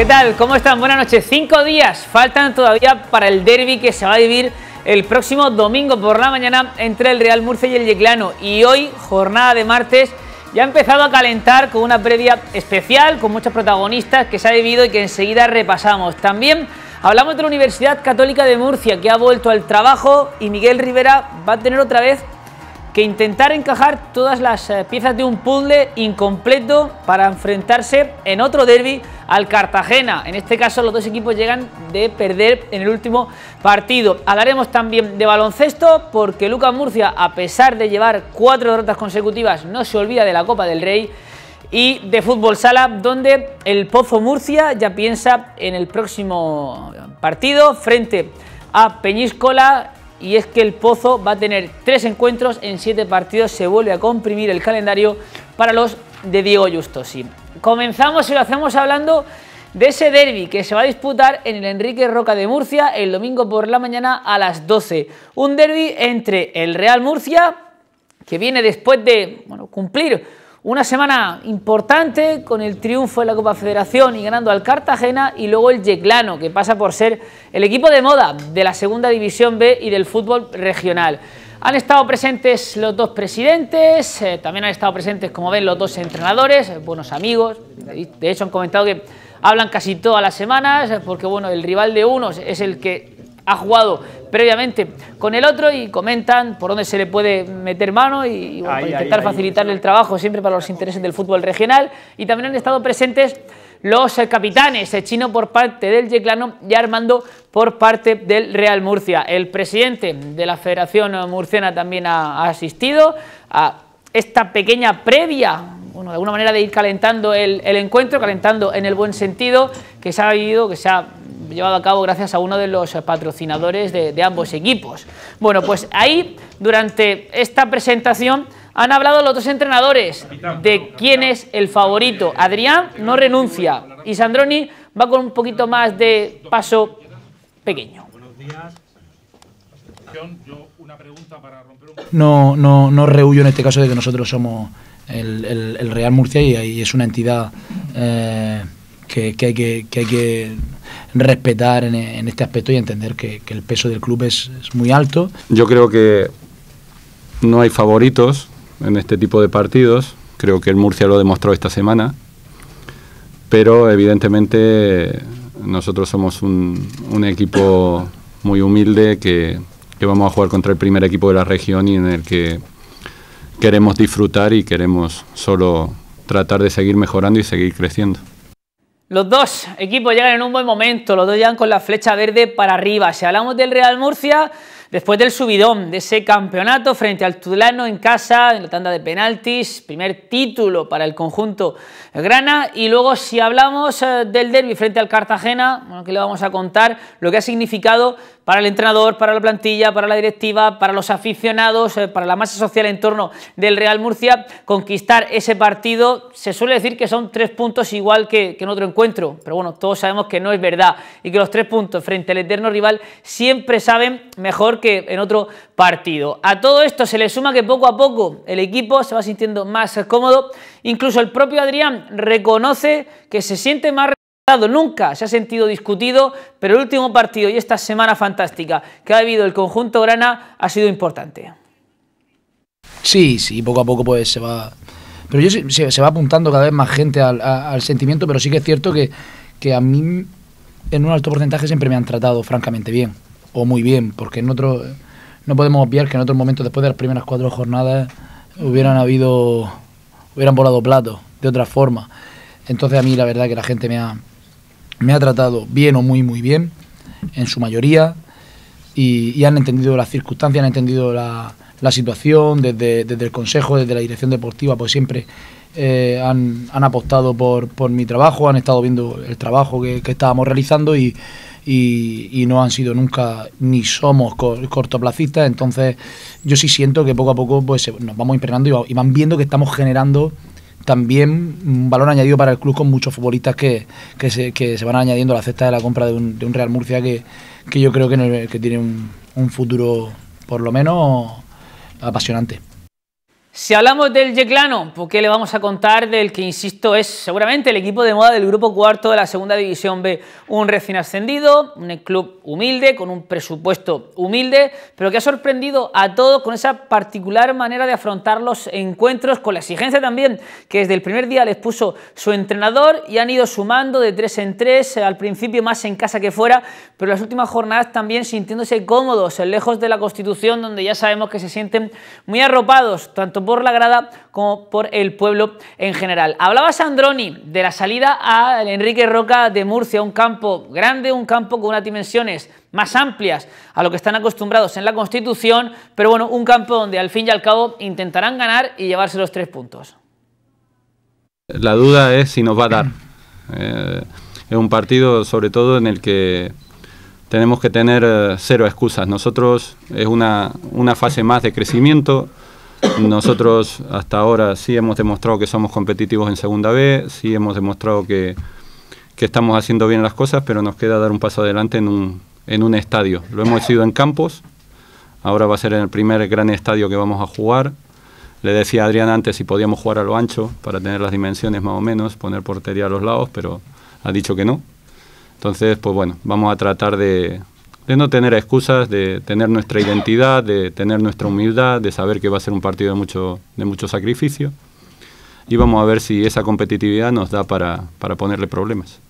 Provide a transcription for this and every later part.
¿Qué tal? ¿Cómo están? Buenas noches. Cinco días faltan todavía para el derby que se va a vivir el próximo domingo por la mañana entre el Real Murcia y el Yeclano. Y hoy, jornada de martes, ya ha empezado a calentar con una previa especial, con muchos protagonistas que se ha vivido y que enseguida repasamos. También hablamos de la Universidad Católica de Murcia, que ha vuelto al trabajo y Miguel Rivera va a tener otra vez que intentar encajar todas las eh, piezas de un puzzle incompleto para enfrentarse en otro derby al Cartagena. En este caso los dos equipos llegan de perder en el último partido. Hablaremos también de baloncesto porque Lucas Murcia, a pesar de llevar cuatro derrotas consecutivas, no se olvida de la Copa del Rey y de fútbol sala, donde el Pozo Murcia ya piensa en el próximo partido frente a Peñíscola. Y es que el Pozo va a tener tres encuentros en siete partidos. Se vuelve a comprimir el calendario para los de Diego Justosi. Comenzamos y lo hacemos hablando de ese derby que se va a disputar en el Enrique Roca de Murcia el domingo por la mañana a las 12. Un derby entre el Real Murcia, que viene después de cumplir una semana importante con el triunfo en la Copa Federación y ganando al Cartagena y luego el Yeclano, que pasa por ser el equipo de moda de la Segunda División B y del fútbol regional. Han estado presentes los dos presidentes, eh, también han estado presentes, como ven, los dos entrenadores, eh, buenos amigos. De hecho, han comentado que hablan casi todas las semanas, eh, porque bueno, el rival de unos es el que ha jugado previamente con el otro y comentan por dónde se le puede meter mano y, intentar facilitarle el trabajo siempre para los intereses del fútbol regional. Y también han estado presentes los eh, capitanes, el eh, Chino por parte del Yeclano y Armando por parte del Real Murcia. El presidente de la Federación Murciana también ha, asistido a esta pequeña previa, bueno, de alguna manera de ir calentando el, encuentro, calentando en el buen sentido, que se ha vivido, que se ha llevado a cabo gracias a uno de los eh, patrocinadores de ambos equipos. Bueno, pues ahí, durante esta presentación han hablado los dos entrenadores de quién es el favorito. Adrián no renuncia y Sandroni va con un poquito más de paso pequeño. No, no, no rehuyo en este caso de que nosotros somos el, Real Murcia y, es una entidad eh, que, hay que, respetar en, este aspecto y entender que, el peso del club es muy alto. Yo creo que no hay favoritos, en este tipo de partidos. Creo que el Murcia lo demostró esta semana. Pero evidentemente nosotros somos un, equipo muy humilde que, que, vamos a jugar contra el primer equipo de la región y en el que queremos disfrutar y queremos solo tratar de seguir mejorando y seguir creciendo. Los dos equipos llegan en un buen momento, los dos llegan con la flecha verde para arriba. Si hablamos del Real Murcia, Después del subidón de ese campeonato frente al Tudelano en casa, en la tanda de penaltis, primer título para el conjunto grana. Y luego, si hablamos eh, del derby frente al Cartagena, bueno, que le vamos a contar lo que ha significado para el entrenador, para la plantilla, para la directiva, para los aficionados, eh, para la masa social en torno del Real Murcia, conquistar ese partido se suele decir que son tres puntos igual que, en otro encuentro, pero bueno, todos sabemos que no es verdad y que los tres puntos frente al eterno rival siempre saben mejor que en otro partido. A todo esto se le suma que poco a poco el equipo se va sintiendo más cómodo, incluso el propio Adrián reconoce que se siente más nunca se ha sentido discutido, pero el último partido y esta semana fantástica que ha habido el conjunto grana ha sido importante. Sí, sí, poco a poco pues se va... Pero yo, se, va apuntando cada vez más gente al, sentimiento, pero sí que es cierto que, a mí en un alto porcentaje siempre me han tratado francamente bien, o muy bien, porque en otro, no podemos obviar que en otro momento después de las primeras cuatro jornadas hubieran habido, hubieran volado platos de otra forma. Entonces a mí la verdad que la gente me ha, me ha tratado bien o muy, muy bien, en su mayoría, y, han entendido las circunstancias, han entendido la, situación desde, desde, el Consejo, desde la Dirección Deportiva, pues siempre eh, han, apostado por, por, mi trabajo, han estado viendo el trabajo que, estábamos realizando y, no han sido nunca ni somos cortoplacistas, entonces yo sí siento que poco a poco pues nos vamos impregnando y van viendo que estamos generando también un valor añadido para el club con muchos futbolistas que, se, van añadiendo a la cesta de la compra de un, Real Murcia que, yo creo que, que tiene un, un futuro por lo menos apasionante. Si hablamos del Yeclano, ¿por qué le vamos a contar del que, insisto, es seguramente el equipo de moda del grupo cuarto de la Segunda División B? Un recién ascendido, un club humilde, con un presupuesto humilde, pero que ha sorprendido a todos con esa particular manera de afrontar los encuentros, con la exigencia también que desde el primer día les puso su entrenador y han ido sumando de tres en tres, eh, al principio más en casa que fuera, pero las últimas jornadas también sintiéndose cómodos, eh, lejos de la Constitución, donde ya sabemos que se sienten muy arropados, tanto por la grada como por el pueblo en general. Hablaba Sandroni de la salida a Enrique Roca de Murcia, un campo grande, un campo con unas dimensiones más amplias a lo que están acostumbrados en la Constitución, pero bueno, un campo donde al fin y al cabo intentarán ganar y llevarse los tres puntos. La duda es si nos va a dar. Eh, es un partido sobre todo en el que tenemos que tener eh, cero excusas. Nosotros es una, una fase más de crecimiento, nosotros hasta ahora sí hemos demostrado que somos competitivos en Segunda B, sí hemos demostrado que, estamos haciendo bien las cosas, pero nos queda dar un paso adelante en un, en un estadio. Lo hemos sido en campos, ahora va a ser en el primer gran estadio que vamos a jugar. Le decía a Adrián antes si podíamos jugar a lo ancho para tener las dimensiones más o menos, poner portería a los lados, pero ha dicho que no. Entonces, pues bueno, vamos a tratar de, de no tener excusas, de tener nuestra identidad, de tener nuestra humildad, de saber que va a ser un partido de mucho, de mucho sacrificio. Y vamos a ver si esa competitividad nos da para, ponerle problemas.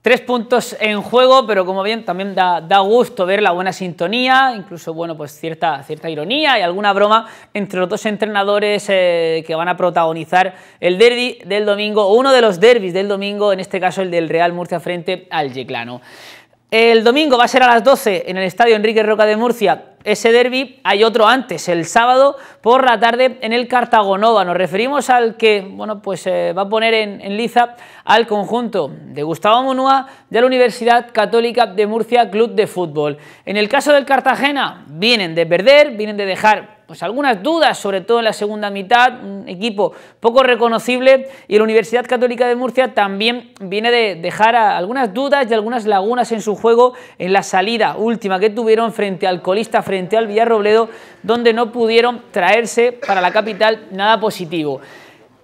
Tres puntos en juego, pero como bien también da, gusto ver la buena sintonía, incluso bueno, pues cierta, cierta ironía y alguna broma entre los dos entrenadores eh, que van a protagonizar el derby del domingo, uno de los derbis del domingo, en este caso el del Real Murcia frente al Yeclano. El domingo va a ser a las 12 en el Estadio Enrique Roca de Murcia ese derby. Hay otro antes, el sábado por la tarde en el Cartagonova. Nos referimos al que bueno, pues, eh, va a poner en, liza al conjunto de Gustavo Monúa de la Universidad Católica de Murcia Club de Fútbol. En el caso del Cartagena, vienen de perder, vienen de dejar pues, algunas dudas, sobre todo en la segunda mitad, un equipo poco reconocible y la Universidad Católica de Murcia también viene de dejar algunas dudas y algunas lagunas en su juego en la salida última que tuvieron frente al colista, frente al Villarrobledo, donde no pudieron traerse para la capital nada positivo.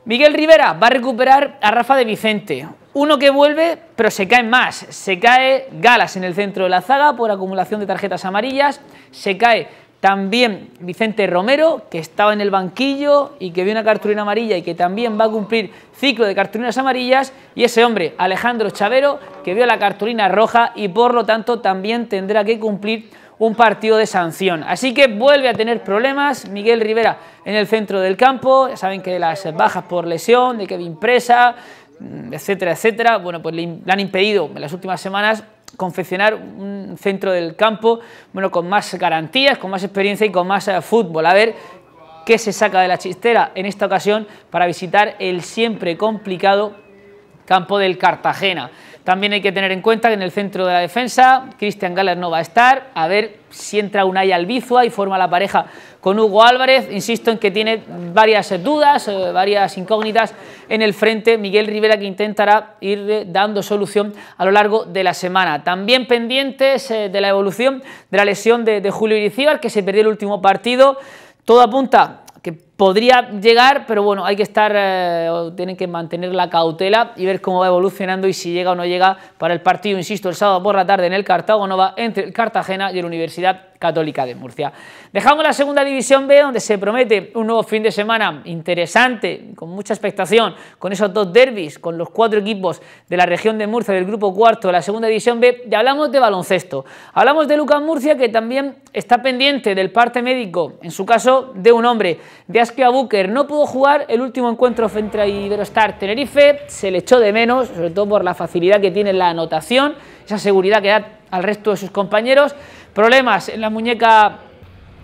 Miguel Rivera va a recuperar a Rafa de Vicente. Uno que vuelve, pero se cae más. Se cae Galas en el centro de la zaga por acumulación de tarjetas amarillas. Se cae también Vicente Romero, que estaba en el banquillo y que vio una cartulina amarilla y que también va a cumplir ciclo de cartulinas amarillas. Y ese hombre, Alejandro Chavero, que vio la cartulina roja y por lo tanto también tendrá que cumplir un partido de sanción. Así que vuelve a tener problemas Miguel Rivera en el centro del campo. Ya saben que las bajas por lesión, de que Kevin impresa, mm, etcétera, etcétera, bueno, pues le, han impedido en las últimas semanas confeccionar un centro del campo bueno, con más garantías, con más experiencia y con más eh, fútbol. A ver qué se saca de la chistera en esta ocasión para visitar el siempre complicado campo del Cartagena. También hay que tener en cuenta que en el centro de la defensa Cristian Galler no va a estar. A ver si entra Unai Albizua y forma la pareja con Hugo Álvarez. Insisto en que tiene varias dudas, eh, varias incógnitas en el frente. Miguel Rivera que intentará ir eh, dando solución a lo largo de la semana. También pendientes eh, de la evolución de la lesión de, Julio Irizíbar que se perdió el último partido. Todo apunta que podría llegar, pero bueno, hay que estar, eh, tienen que mantener la cautela y ver cómo va evolucionando y si llega o no llega para el partido, insisto, el sábado por la tarde en el Cartago Nova, entre el Cartagena y la Universidad Católica de Murcia. Dejamos la segunda división B, donde se promete un nuevo fin de semana interesante, con mucha expectación, con esos dos derbis, con los cuatro equipos de la región de Murcia del grupo cuarto de la segunda división B, y hablamos de baloncesto. Hablamos de Lucas Murcia, que también está pendiente del parte médico, en su caso, de un hombre de es que a Booker no pudo jugar el último encuentro frente a Iberostar Tenerife, se le echó de menos, sobre todo por la facilidad que tiene en la anotación, esa seguridad que da al resto de sus compañeros. Problemas en la muñeca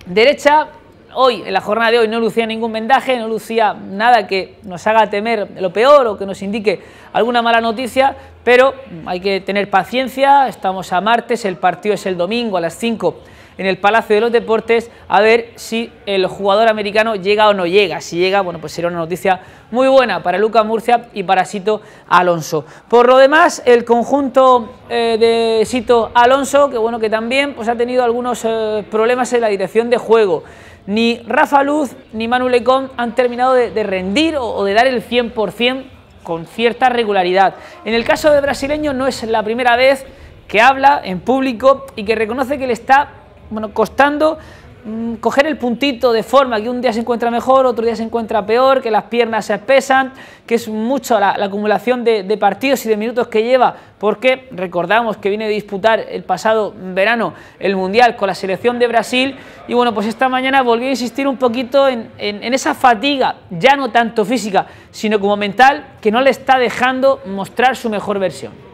derecha. Hoy, en la jornada de hoy, no lucía ningún vendaje, no lucía nada que nos haga temer lo peor o que nos indique alguna mala noticia, pero hay que tener paciencia, estamos a martes, el partido es el domingo a las 5 en el Palacio de los Deportes a ver si el jugador americano llega o no llega. Si llega, bueno, pues será una noticia muy buena para Luca Murcia y para Sito Alonso. Por lo demás, el conjunto eh, de Sito Alonso, que bueno, que también pues, ha tenido algunos eh, problemas en la dirección de juego ni Rafa Luz ni Manu Lecom han terminado de, rendir o, o, de dar el 100% con cierta regularidad. En el caso de brasileño no es la primera vez que habla en público y que reconoce que le está bueno, costando mm, coger el puntito de forma, que un día se encuentra mejor, otro día se encuentra peor, que las piernas se espesan, que es mucho la, acumulación de, partidos y de minutos que lleva, porque recordamos que viene de disputar el pasado verano el Mundial con la selección de Brasil, y bueno, pues esta mañana volvió a insistir un poquito en esa fatiga, ya no tanto física, sino como mental, que no le está dejando mostrar su mejor versión.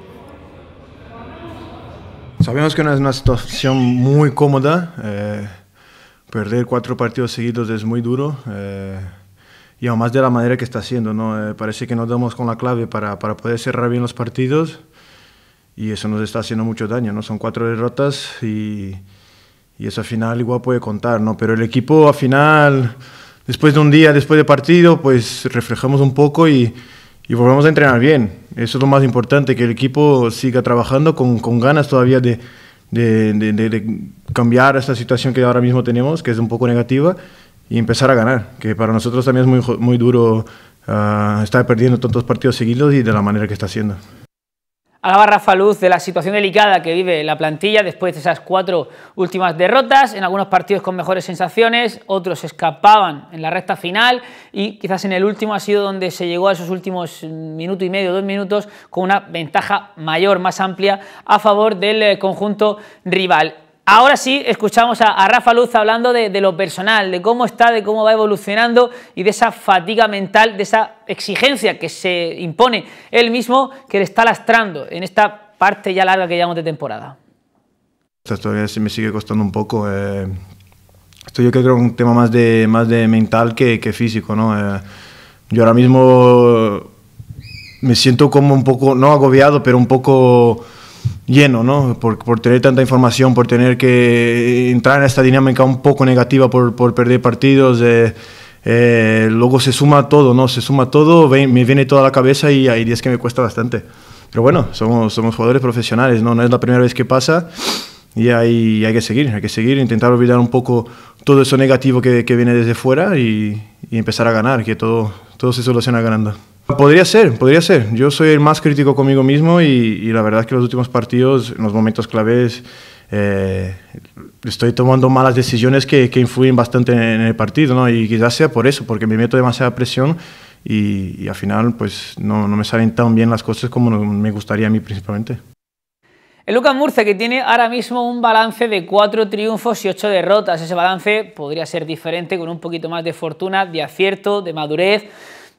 Sabemos que no es una situación muy cómoda. Eh, perder cuatro partidos seguidos es muy duro. Eh, y además de la manera que está haciendo, ¿no? Eh, parece que nos damos con la clave para, para, poder cerrar bien los partidos y eso nos está haciendo mucho daño, ¿no? Son cuatro derrotas y, y eso al final igual puede contar, ¿no? Pero el equipo al final, después de un día, después de partido, pues reflejamos un poco y, y volvemos a entrenar bien. Eso es lo más importante, que el equipo siga trabajando con, ganas todavía de, cambiar esta situación que ahora mismo tenemos, que es un poco negativa, y empezar a ganar, que para nosotros también es muy, muy duro ah, estar perdiendo tantos partidos seguidos y de la manera que está haciendo la Rafa Luz de la situación delicada que vive la plantilla después de esas cuatro últimas derrotas, en algunos partidos con mejores sensaciones, otros escapaban en la recta final y quizás en el último ha sido donde se llegó a esos últimos mm, minuto y medio, dos minutos, con una ventaja mayor, más amplia a favor del eh, conjunto rival. Ahora sí, escuchamos a, Rafa Luz hablando de, lo personal, de cómo está, de cómo va evolucionando y de esa fatiga mental, de esa exigencia que se impone él mismo, que le está lastrando en esta parte ya larga que llevamos de temporada. Todavía me sigue costando un poco. Eh, esto yo creo que es un tema más de, más de mental que, físico. ¿no? Eh, yo ahora mismo me siento como un poco, no agobiado, pero un poco lleno, ¿no? Por, por, tener tanta información, por tener que entrar en esta dinámica un poco negativa por, por perder partidos. Eh, eh, luego se suma todo, ¿no? Se suma todo, me viene toda la cabeza y hay días que me cuesta bastante. Pero bueno, somos, somos jugadores profesionales, ¿no? No es la primera vez que pasa y hay, hay que seguir, hay que seguir, intentar olvidar un poco todo eso negativo que, que viene desde fuera y, y, empezar a ganar, que todo, todo se soluciona ganando. Podría ser, podría ser. Yo soy el más crítico conmigo mismo y, la verdad es que los últimos partidos, en los momentos claves, eh, estoy tomando malas decisiones que, influyen bastante en el partido, Y quizás sea por eso, porque me meto demasiada presión y, al final pues no, me salen tan bien las cosas como me gustaría a mí principalmente. El Lucas Murcia que tiene ahora mismo un balance de cuatro triunfos y ocho derrotas. Ese balance podría ser diferente con un poquito más de fortuna, de acierto, de madurez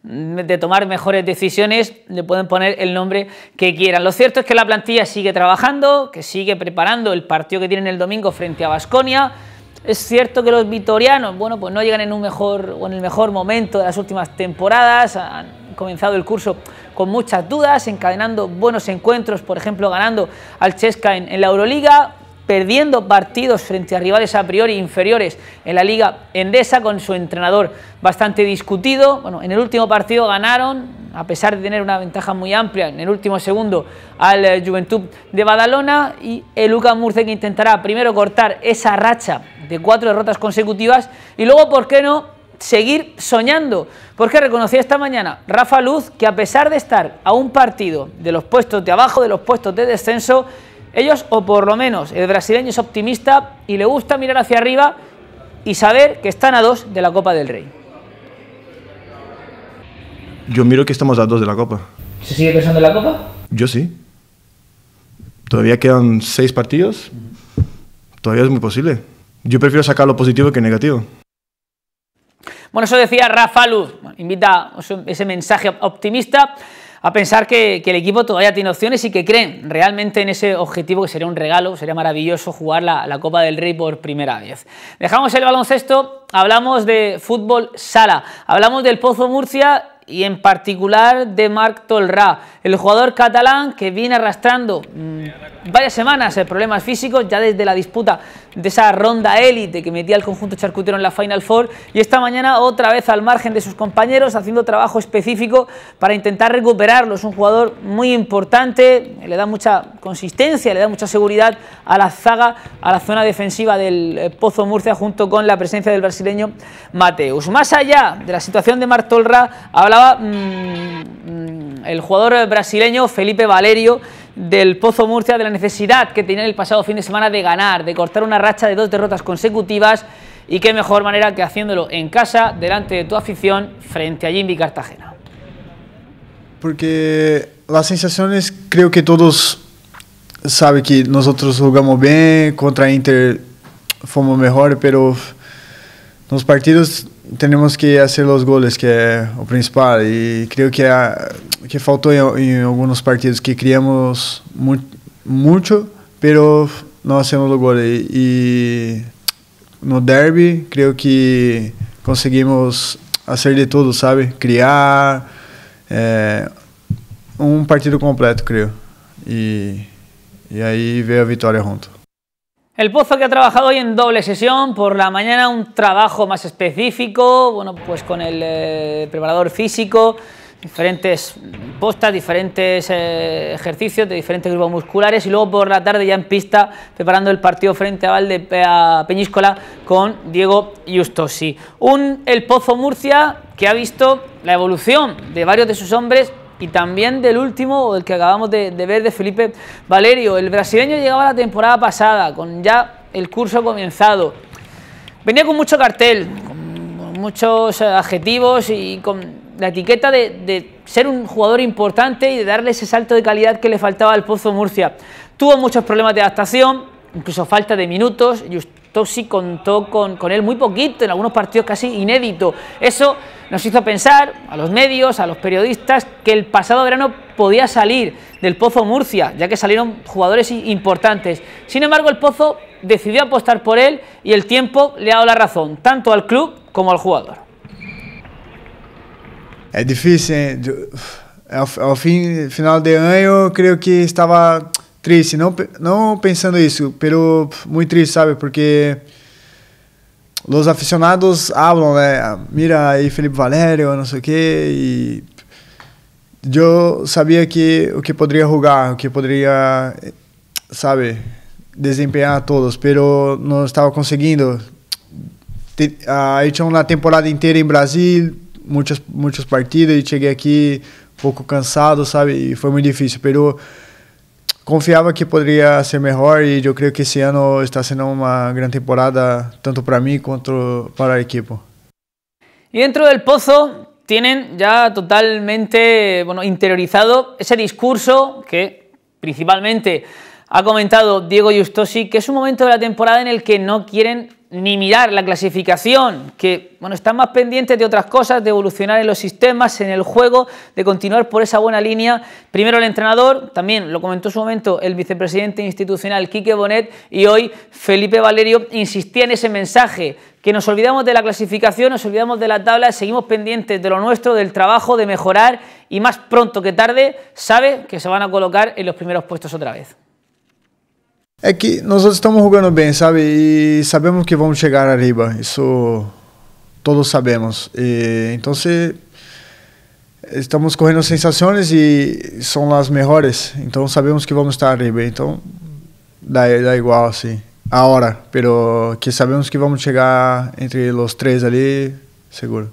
de tomar mejores decisiones, le pueden poner el nombre que quieran. Lo cierto es que la plantilla sigue trabajando, que sigue preparando el partido que tienen el domingo frente a Vasconia Es cierto que los vitorianos, bueno, pues no llegan en un mejor o en el mejor momento de las últimas temporadas. Han comenzado el curso con muchas dudas, encadenando buenos encuentros, por ejemplo, ganando al Chesca en la Euroliga, perdiendo partidos frente a rivales a priori inferiores en la Liga Endesa con su entrenador bastante discutido. Bueno, en el último partido ganaron, a pesar de tener una ventaja muy amplia en el último segundo al eh, Juventud de Badalona y el Lucas Murce que intentará primero cortar esa racha de cuatro derrotas consecutivas y luego, ¿por qué no?, seguir soñando. Porque reconocía esta mañana Rafa Luz que a pesar de estar a un partido de los puestos de abajo, de los puestos de descenso, ellos, o por lo menos el brasileño es optimista y le gusta mirar hacia arriba y saber que están a dos de la Copa del Rey. Yo miro que estamos a dos de la Copa. ¿Se sigue pensando en la Copa? Yo sí. Todavía quedan seis partidos. Todavía es muy posible. Yo prefiero sacar lo positivo que negativo. Bueno, eso decía Rafa Luz. Invita ese mensaje optimista a pensar que, el equipo todavía tiene opciones y que creen realmente en ese objetivo que sería un regalo, sería maravilloso jugar la, Copa del Rey por primera vez. Dejamos el baloncesto, hablamos de fútbol sala, hablamos del Pozo Murcia y en particular de Marc Tolra, el jugador catalán que viene arrastrando mm, varias semanas eh, problemas físicos ya desde la disputa de esa ronda élite que metía el conjunto charcutero en la Final Four y esta mañana otra vez al margen de sus compañeros haciendo trabajo específico para intentar recuperarlo. Es un jugador muy importante, le da mucha consistencia, le da mucha seguridad a la zaga, a la zona defensiva del eh, Pozo Murcia junto con la presencia del brasileño Mateus. Más allá de la situación de Martolra, hablaba mm, mm, el jugador brasileño Felipe Valerio del Pozo Murcia, de la necesidad que tenían el pasado fin de semana de ganar, de cortar una racha de dos derrotas consecutivas y qué mejor manera que haciéndolo en casa, delante de tu afición, frente a Jimmy Cartagena. Porque las sensaciones creo que todos saben que nosotros jugamos bien, contra Inter fuimos mejor, pero los partidos temos que fazer é os goles, que é o principal. E creio que a, é, que faltou em, em, alguns partidos que criamos muito, mas pero não hacemos o gol. E, e, no derby, creio que conseguimos fazer de tudo, sabe? Criar é, um partido completo, creio. E, e aí veio a vitória junto. El Pozo que ha trabajado hoy en doble sesión, por la mañana un trabajo más específico, bueno, pues con el eh, preparador físico, diferentes postas, diferentes eh, ejercicios de diferentes grupos musculares y luego por la tarde ya en pista preparando el partido frente a Valde eh, Peñíscola con Diego Justosi. Un El Pozo Murcia que ha visto la evolución de varios de sus hombres y también del último, o el que acabamos de, ver, de Felipe Valerio. El brasileño llegaba la temporada pasada, con ya el curso comenzado. Venía con mucho cartel, con muchos adjetivos y con la etiqueta de, ser un jugador importante y de darle ese salto de calidad que le faltaba al Pozo Murcia. Tuvo muchos problemas de adaptación, incluso falta de minutos, sí contó con, él muy poquito, en algunos partidos casi inédito. Eso nos hizo pensar a los medios, a los periodistas, que el pasado verano podía salir del Pozo Murcia, ya que salieron jugadores importantes. Sin embargo, el Pozo decidió apostar por él y el tiempo le ha dado la razón, tanto al club como al jugador. Es difícil. Al, final de año creo que estaba... triste, não, não pensando isso, pero muito triste, sabe? Porque os aficionados falam, né? Mira aí Felipe Valério, não sei o quê, e eu sabia que o que poderia jogar, o que poderia, sabe, desempenhar todos, pero não estava conseguindo. Aí ah, tinha uma temporada inteira em Brasil, muitas muitas partidas e cheguei aqui um pouco cansado, sabe? E foi muito difícil, pero Confiaba que podría ser mejor y e yo creo que este año está siendo una gran temporada tanto para mí como para el equipo. Y dentro del pozo tienen ya totalmente bueno, interiorizado ese discurso que principalmente ha comentado Diego Justosi, que es un momento de la temporada en el que no quieren ni mirar la clasificación, que bueno, están más pendientes de otras cosas, de evolucionar en los sistemas, en el juego, de continuar por esa buena línea. Primero el entrenador, también lo comentó en su momento el vicepresidente institucional Quique Bonet y hoy Felipe Valerio insistía en ese mensaje, que nos olvidamos de la clasificación, nos olvidamos de la tabla, seguimos pendientes de lo nuestro, del trabajo, de mejorar y más pronto que tarde sabe que se van a colocar en los primeros puestos otra vez. É que nós estamos jogando bem, sabe? E sabemos que vamos chegar arriba. Isso todos sabemos. E, então, se estamos correndo sensações e são as melhores, então sabemos que vamos estar arriba. Então, dá, dá igual assim. A hora, Mas que sabemos que vamos chegar entre os três ali, seguro.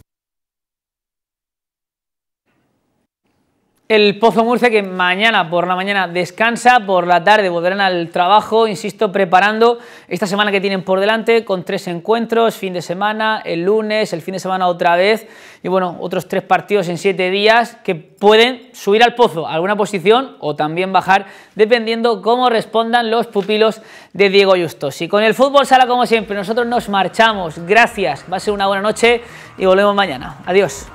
El Pozo Murcia que mañana por la mañana descansa, por la tarde volverán al trabajo, insisto, preparando esta semana que tienen por delante con tres encuentros, fin de semana, el lunes, el fin de semana otra vez y bueno, otros tres partidos en siete días que pueden subir al Pozo a alguna posición o también bajar dependiendo cómo respondan los pupilos de Diego Justo. Y con el fútbol sala como siempre, nosotros nos marchamos, gracias, va a ser una buena noche y volvemos mañana. Adiós.